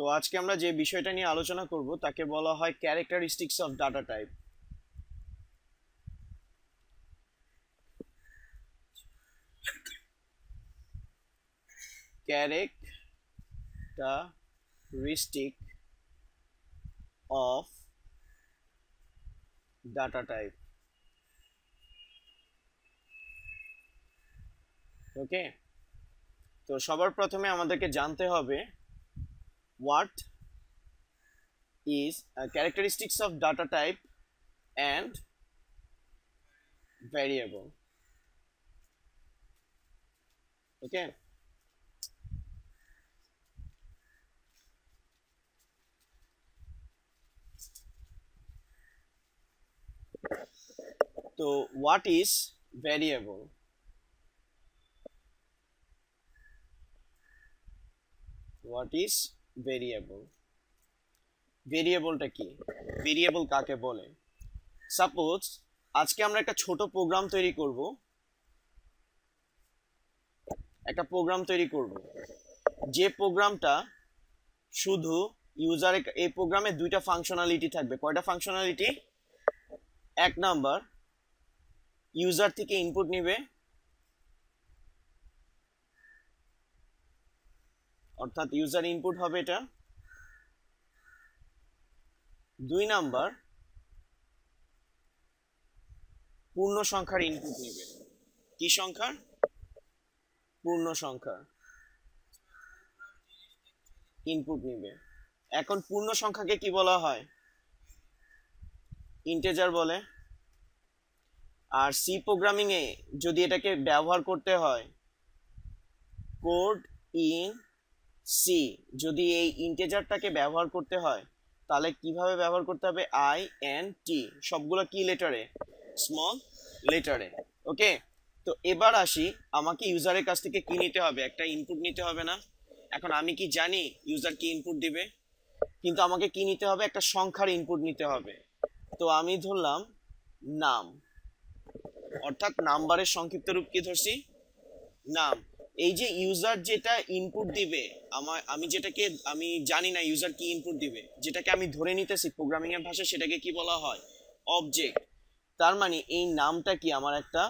তো আজকে আমরা যে বিষয়টা নিয়ে আলোচনা করব তাকে বলা হয় characteristics of data type characteristic of data type okay তো সবার প্রথমে আমাদেরকে জানতে হবে what is uh, characteristics of data type and variable okay So, what is variable? What is variable ভেরিয়েবলটা কি ভেরিয়েবল কাকে বলে সাপোজ আজকে আমরা একটা ছোট প্রোগ্রাম তৈরি করব একটা প্রোগ্রাম তৈরি করব যে প্রোগ্রামটা শুধু ইউজারে এই প্রোগ্রামে দুইটা ফাংশনালিটি থাকবে কয়টা ফাংশনালিটি এক নাম্বার ইউজার থেকে ইনপুট নিবে অর্থাৎ ইউজার ইনপুট হবে এটা দুই নাম্বার পূর্ণ সংখ্যার ইনপুট নেবে কি সংখ্যার পূর্ণ সংখ্যার ইনপুট নেবে এখন পূর্ণ সংখ্যাকে কি বলা হয় ইন্টেজার বলে আর সি প্রোগ্রামিংয়ে যদি এটাকে ব্যবহার করতে হয় কোড ইন সি যদি এই ইন্টেজারটাকে ব্যবহার করতে হয় তাহলে কিভাবে ব্যবহার করতে হবে আই এন টি সবগুলো কি লেটারে স্মল লেটারে ওকে তো এবার আসি আমাকে ইউজারের কাছ থেকে কি নিতে হবে একটা ইনপুট নিতে হবে না এখন আমি কি জানি ইউজার কি ইনপুট দিবে কিন্তু আমাকে কি নিতে হবে একটা সংখ্যার ইনপুট নিতে হবে তো আমি ধরলাম নাম অর্থাৎ নাম্বারের সংক্ষিপ্ত রূপ কি ধরছি নাম এই যে ইউজার যেটা ইনপুট দিবে আমার আমি যেটাকে আমি জানি না ইউজার কি ইনপুট দিবে যেটাকে আমি ধরে নিতেছি প্রোগ্রামিং এর ভাষায় সেটাকে কি বলা হয় অবজেক্ট তার মানে এই নামটা কি আমার একটা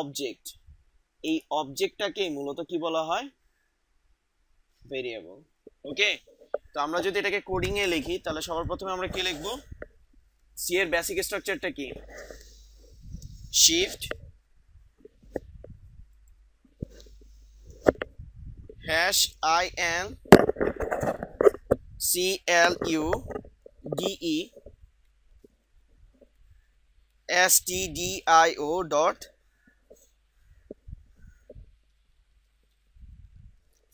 অবজেক্ট এই অবজেক্টটাকে মূলত কি বলা হয় ভেরিয়েবল ওকে তো আমরা যদি এটাকে কোডিং এ লিখি তাহলে সবার প্রথমে আমরা কি লিখব সি এর বেসিক স্ট্রাকচারটা কি shift hash I N C L U D E S T D I O dot first bracket start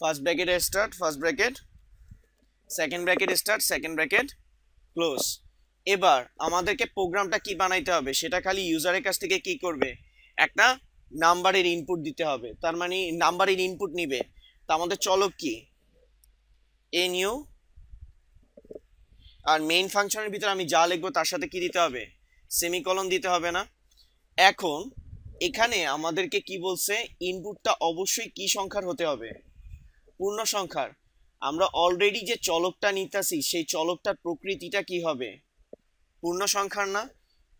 first bracket second bracket start second bracket close এবার আমাদেরকে প্রোগ্রামটা কি বানাইতে হবে সেটা খালি ইউজারের কাছ থেকে কি করবে একটা নাম্বারের ইনপুট দিতে হবে তার মানে নাম্বারের ইনপুট নিবে তা আমাদের চলক কি এনইউ আর মেইন ফাংশনের ভিতরে আমি যা লিখবো তার সাথে কি দিতে হবে সেমিকলন দিতে হবে না এখন এখানে আমাদেরকে কি বলছে ইনপুটটা অবশ্যই কি সংখ্যার হতে হবে পূর্ণ সংখ্যার আমরা অলরেডি যে চলকটা নিতেছি সেই চলকটার প্রকৃতিটা কি হবে পূর্ণ সংখ্যার না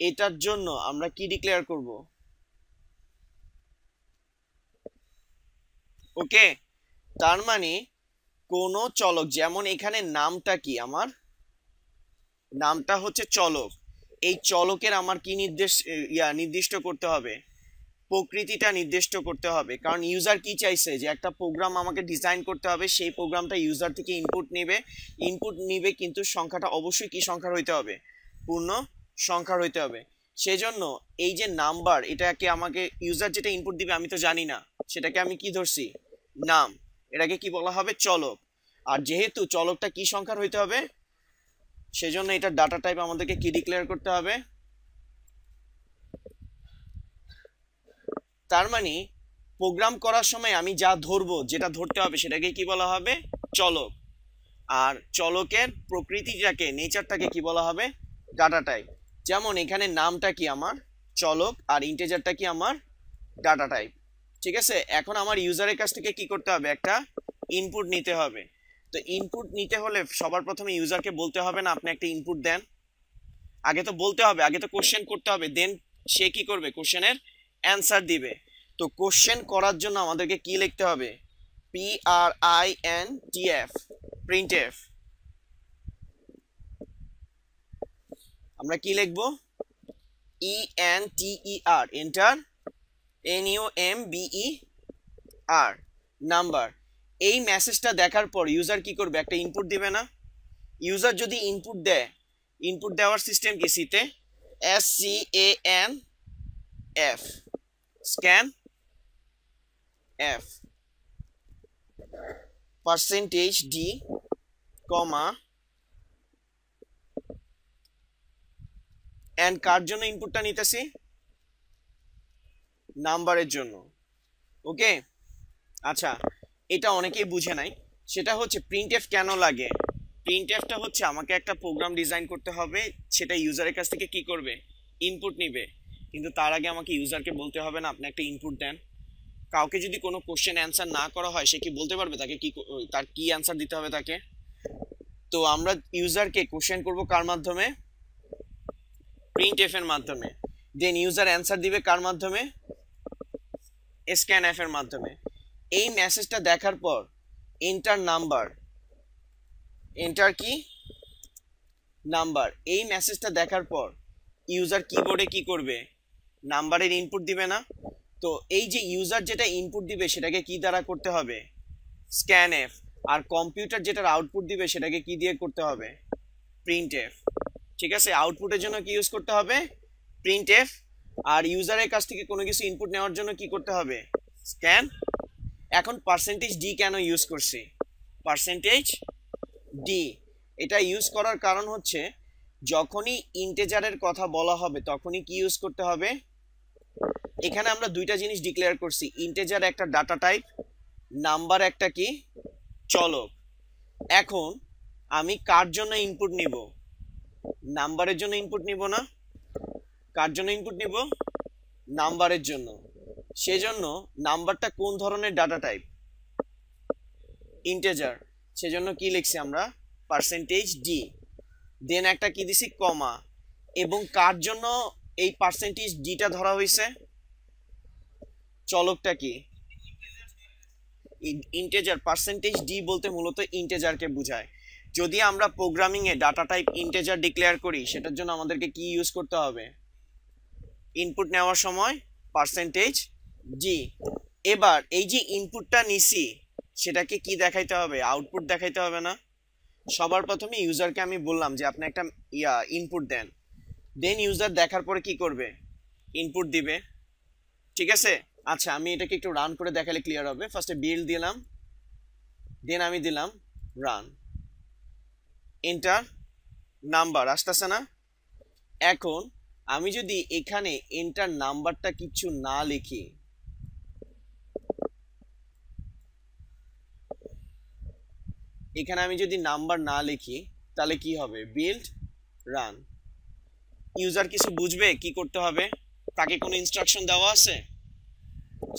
এটার জন্য আমরা কি ডিক্লেয়ার করব ওকে তার মানে কোনো চলক যেমন এখানে নামটা কি আমার নামটা হচ্ছে চলক এই চলকের আমার কি নির্দেশ ইয়া নির্দিষ্ট করতে হবে প্রকৃতিটা নির্দিষ্ট করতে হবে কারণ ইউজার কি চাইছে যে একটা প্রোগ্রাম আমাকে ডিজাইন করতে হবে সেই প্রোগ্রামটা ইউজার থেকে ইনপুট নেবে ইনপুট নেবে কিন্তু সংখ্যাটা অবশ্যই কি সংখ্যার হইতে হবে পূর্ণ সংখ্যার হইতে হবে সেজন্য এই যে নাম্বার এটাকে আমাকে ইউজার যেটা ইনপুট দিবে আমি তো জানি না সেটাকে আমি কি ধরছি নাম এটাকে কি বলা হবে চলক আর যেহেতু চলকটা কি সংখ্যার হইতে হবে সেজন্য এটা ডাটা টাইপ আমাদেরকে কি ডিক্লেয়ার করতে হবে তার মানে প্রোগ্রাম করার সময় আমি যা ধরবো যেটা ধরতে হবে সেটাকে কি বলা হবে চলক আর চলকের প্রকৃতিটাকে নেচারটাকে কি বলা হবে ডাটা টাইপ যেমন এখানে নামটা কি আমার চলক আর ইন্টেজারটা কি আমার ডাটা টাইপ ঠিক আছে এখন আমার ইউজারের কাছ থেকে কি করতে হবে একটা ইনপুট নিতে হবে তো ইনপুট নিতে হলে সবার প্রথমে ইউজারকে বলতে হবে না আপনি একটা ইনপুট দেন আগে তো বলতে হবে আগে তো কোশ্চেন করতে হবে দেন সে কি করবে কোশ্চেনের অ্যান্সার দিবে তো কোশ্চেন করার জন্য আমাদেরকে কি লিখতে হবে P R I N T F print F আমরা কি লিখবো E N T E R enter N U M B E R number এই মেসেজটা দেখার পর ইউজার কি করবে একটা ইনপুট দেবে না ইউজার যদি ইনপুট দেয় ইনপুট দেওয়ার সিস্টেম কি সিতে S C A N F scan F percentage D comma and কার জন্য ইনপুটটা নিতেছি নাম্বারের জন্য ওকে আচ্ছা এটা অনেকেই বুঝে নাই সেটা হচ্ছে প্রিন্ট এফ কেন লাগে প্রিন্ট এফটা হচ্ছে আমাকে একটা প্রোগ্রাম ডিজাইন করতে হবে সেটা ইউজারের কাছ থেকে কি করবে ইনপুট নিবে কিন্তু তার আগে আমাকে ইউজারকে বলতে হবে না আপনি একটা ইনপুট দেন কাউকে যদি কোনো কোশ্চেন অ্যান্সার না করা হয় সে কি বলতে পারবে তাকে কি তার কি অ্যান্সার দিতে হবে তাকে তো আমরা ইউজারকে কোশ্চেন করব কার মাধ্যমে প্রিন্ট এফ এর মাধ্যমে দেন ইউজার অ্যান্সার দিবে কার মাধ্যমে স্ক্যান অ্যাপের মাধ্যমে এই মেসেজটা দেখার পর এন্টার নাম্বার এন্টার কি নাম্বার এই মেসেজটা দেখার পর ইউজার কিবোর্ডে কি করবে নাম্বারের ইনপুট দিবে না তো এই যে ইউজার যেটা ইনপুট দিবে সেটাকে কি দ্বারা করতে হবে স্ক্যান এফ আর কম্পিউটার যেটার আউটপুট দিবে সেটাকে কি দিয়ে করতে হবে প্রিন্ট এফ ঠিক আছে আউটপুটের জন্য কি ইউজ করতে হবে প্রিন্ট এফ আর ইউজারের কাছ থেকে কোনো কিছু ইনপুট নেওয়ার জন্য কি করতে হবে স্ক্যান এখন পার্সেন্টেজ ডি কেন ইউজ করছি পার্সেন্টেজ ডি এটা ইউজ করার কারণ হচ্ছে যখনই ইন্টেজারের কথা বলা হবে তখনই কি ইউজ করতে হবে এখানে আমরা দুইটা জিনিস ডিক্লেয়ার করছি ইন্টেজার একটা ডাটা টাইপ নাম্বার একটা কি চলক এখন আমি কার জন্য ইনপুট নিব নাম্বারের জন্য ইনপুট নিব না কার জন্য ইনপুট নিব নাম্বারের জন্য সেজন্য নাম্বারটা কোন ধরনের ডাটা টাইপ ইন্টেজার সেজন্য কি লিখছি আমরা পার্সেন্টেজ ডি দেন একটা কি দিছি কমা এবং কার জন্য এই পার্সেন্টেজ ডিটা ধরা হয়েছে চলকটা কি ইন্টেজার পার্সেন্টেজ ডি বলতে মূলত ইন্টেজারকে বোঝায় যদি আমরা প্রোগ্রামিংয়ে ডাটা টাইপ ইন্টেজার ডিক্লেয়ার করি সেটার জন্য আমাদেরকে কি ইউজ করতে হবে ইনপুট নেওয়ার সময় পার্সেন্টেজ জি এবার এই যে ইনপুটটা নিছি সেটাকে কি দেখাইতে হবে আউটপুট দেখাইতে হবে না সবার প্রথমে ইউজারকে আমি বললাম যে আপনি একটা ইয়া ইনপুট দেন দেন ইউজার দেখার পরে কি করবে ইনপুট দিবে ঠিক আছে আচ্ছা আমি এটাকে একটু রান করে দেখালে ক্লিয়ার হবে ফার্স্টে বিল দিলাম দেন আমি দিলাম রান এন্টার নাম্বার আসতেছে না এখন আমি যদি এখানে এন্টার নাম্বারটা কিছু না লিখি এখানে আমি যদি নাম্বার না লিখি তাহলে কি হবে বিল্ড রান ইউজার কিছু বুঝবে কি করতে হবে তাকে কোনো ইনস্ট্রাকশন দেওয়া আছে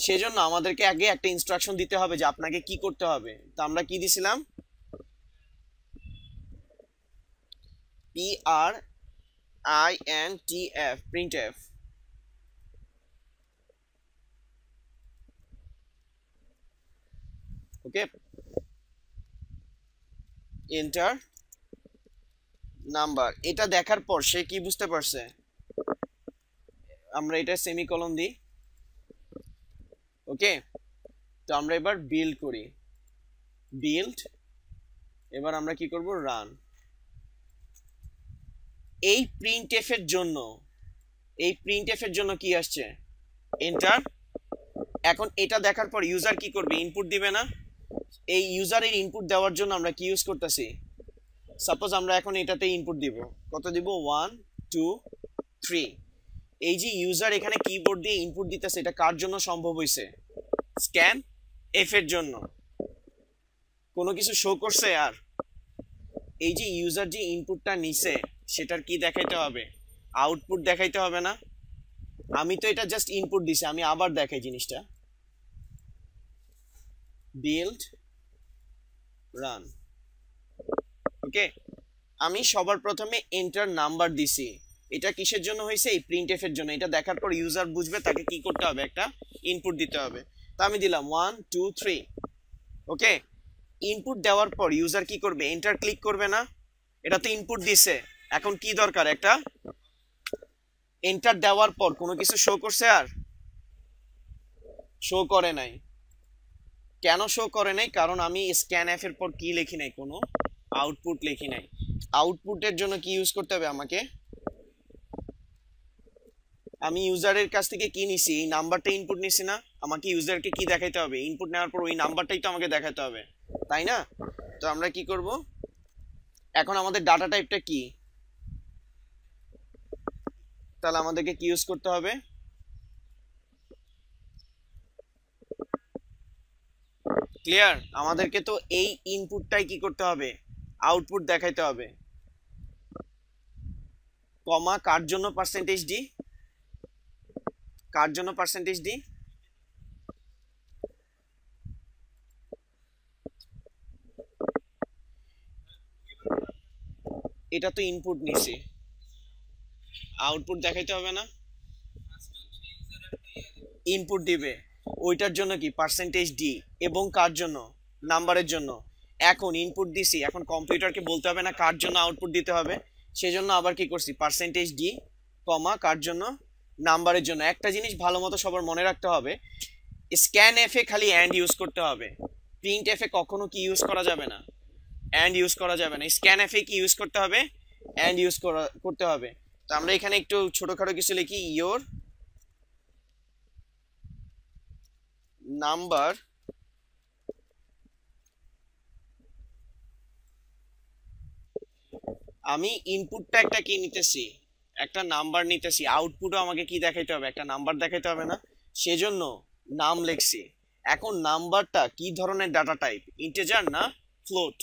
সেজন্য আমাদেরকে আগে একটা ইনস্ট্রাকশন দিতে হবে যে আপনাকে কি করতে হবে তো আমরা কি দিছিলাম P R printf printf okay enter number এটা দেখার পর সে কি বুঝতে পারছে আমরা এটা সেমিকলন দিই ওকে তো আমরা এবার বিল্ড করি বিল্ড এবার আমরা কি করব রান এই প্রিন্ট এফের জন্য এই প্রিন্ট এফের জন্য কি আসছে এন্টার এখন এটা দেখার পর ইউজার কি করবে ইনপুট দিবে না এই ইউজারের ইনপুট দেওয়ার জন্য আমরা কি ইউজ করতেছি সাপোজ আমরা এখন এটাতে ইনপুট দিব কত দিব ওয়ান টু থ্রি এই যে ইউজার এখানে কিবোর্ড দিয়ে ইনপুট দিতেছে এটা কার জন্য সম্ভব হয়েছে স্ক্যান এফ এর জন্য কোনো কিছু শো করছে আর এই যে ইউজার যে ইনপুটটা নিছে সেটার কি দেখাইতে হবে আউটপুট দেখাইতে হবে না আমি তো এটা জাস্ট ইনপুট দিছি আমি আবার দেখাই জিনিসটা বিল্ড রান ওকে আমি সবার প্রথমে এন্টার নাম্বার দিছি এটা কিসের জন্য হয়েছে এই প্রিন্ট এর জন্য এটা দেখার পর ইউজার বুঝবে তাকে কি করতে হবে একটা ইনপুট দিতে হবে তা আমি দিলাম one two three okay input দেওয়ার পর ইউজার কি করবে এন্টার ক্লিক করবে না এটা তো ইনপুট দিছে এখন কি দরকার একটা এন্টার দেওয়ার পর কোনো কিছু শো করছে আর শো করে নাই কেন শো করে নাই কারণ আমি স্ক্যান অ্যাপ এর পর কি লিখি নাই কোনো আউটপুট লিখি নাই আউটপুটের জন্য কি ইউজ করতে হবে আমাকে আমি ইউজারের কাছ থেকে কি নিছি এই নাম্বারটা ইনপুট নিছি না আমাকে ইউজারকে কি দেখাইতে হবে ইনপুট নেওয়ার পর ওই নাম্বারটাই তো আমাকে দেখাতে হবে তাই না তো আমরা কি করব এখন আমাদের ডাটা টাইপটা কি তাহলে আমাদেরকে কি ইউজ করতে হবে ক্লিয়ার আমাদেরকে তো এই ইনপুটটাই কি করতে হবে আউটপুট দেখাইতে হবে কমা কার জন্য পার্সেন্টেজ ডি কার জন্য পার্সেন্টেজ ডি এটা তো ইনপুট নিছে আউটপুট দেখাইতে হবে না ইনপুট দিবে ওইটার জন্য কি পার্সেন্টেজ ডি এবং কার জন্য নাম্বারের জন্য এখন ইনপুট দিছি এখন কম্পিউটারকে বলতে হবে না কার জন্য আউটপুট দিতে হবে সেজন্য আবার কি করছি পার্সেন্টেজ ডি কমা কার জন্য নাম্বারের জন্য একটা জিনিস ভালো মতো সবার মনে রাখতে হবে স্ক্যান এফে খালি অ্যান্ড ইউজ করতে হবে প্রিন্ট এফে কখনো কি ইউজ করা যাবে না অ্যান্ড ইউজ করা যাবে না স্ক্যান এফে কি ইউজ করতে হবে অ্যান্ড ইউজ করতে হবে তো আমরা এখানে একটু ছোটখাটো কিছু লিখি ইয়োর নাম্বার আমি ইনপুটটা একটা কি নিতেছি একটা নাম্বার নিতেছি আউটপুটও আমাকে কি দেখাইতে হবে একটা নাম্বার দেখাইতে হবে না সেজন্য নাম লিখছি এখন নাম্বারটা কি ধরনের ডাটা টাইপ ইন্টেজার না ফ্লোট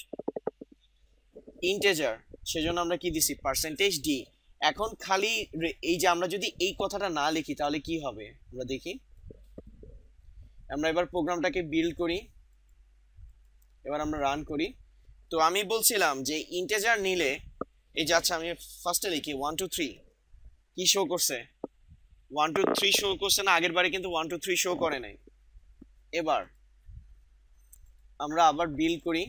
ইন্টেজার সেজন্য আমরা কি দিছি পার্সেন্টেজ ডি এখন খালি এই যে আমরা যদি এই কথাটা না লিখি তাহলে কি হবে আমরা দেখি আমরা এবার প্রোগ্রামটাকে বিল্ড করি এবার আমরা রান করি তো আমি বলছিলাম যে ইন্টেজার নিলে এই যে আচ্ছা আমি ফার্স্টে লিখি ওয়ান টু থ্রি কি শো করছে ওয়ান টু থ্রি শো করছে না আগের বারে কিন্তু ওয়ান টু থ্রি শো করে নাই এবার আমরা আবার বিল করি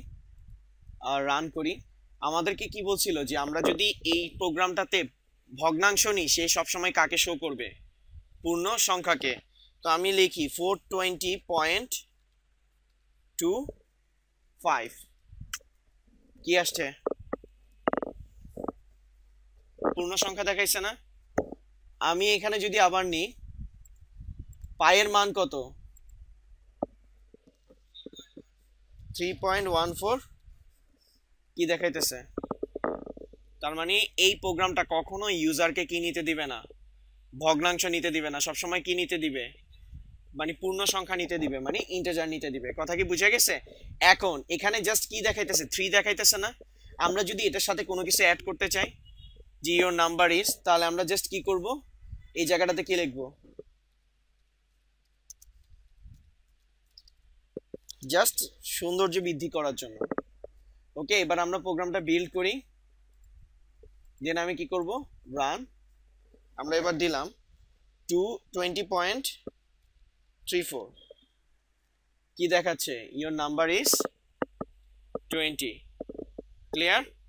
আর রান করি আমাদেরকে কি বলছিল যে আমরা যদি এই প্রোগ্রামটাতে ভগ্নাংশ নিই সে সবসময় কাকে শো করবে পূর্ণ সংখ্যাকে তো আমি লিখি four twenty point two five কি আসছে পূর্ণ সংখ্যা দেখাইছে না আমি এখানে যদি আবার নিই পায়ের মান কত থ্রি পয়েন্ট ওয়ান ফোর কি দেখাইতেছে তার মানে এই প্রোগ্রামটা কখনো ইউজারকে কি নিতে দিবে না ভগ্নাংশ নিতে দিবে না সবসময় কি নিতে দিবে মানে পূর্ণ সংখ্যা নিতে দিবে মানে ইন্টেজার নিতে দিবে কথা কি বুঝে গেছে এখন এখানে জাস্ট কি দেখাইতেছে থ্রি দেখাইতেছে না আমরা যদি এটার সাথে কোনো কিছু অ্যাড করতে চাই যে ইয়োর নাম্বার ইজ তাহলে আমরা জাস্ট কি করব এই জায়গাটাতে কি লিখব জাস্ট সৌন্দর্য বৃদ্ধি করার জন্য ওকে এবার আমরা প্রোগ্রামটা বিল্ড করি দেন আমি কি করব রান আমরা এবার দিলাম two twenty point three four কি দেখাচ্ছে your number is twenty clear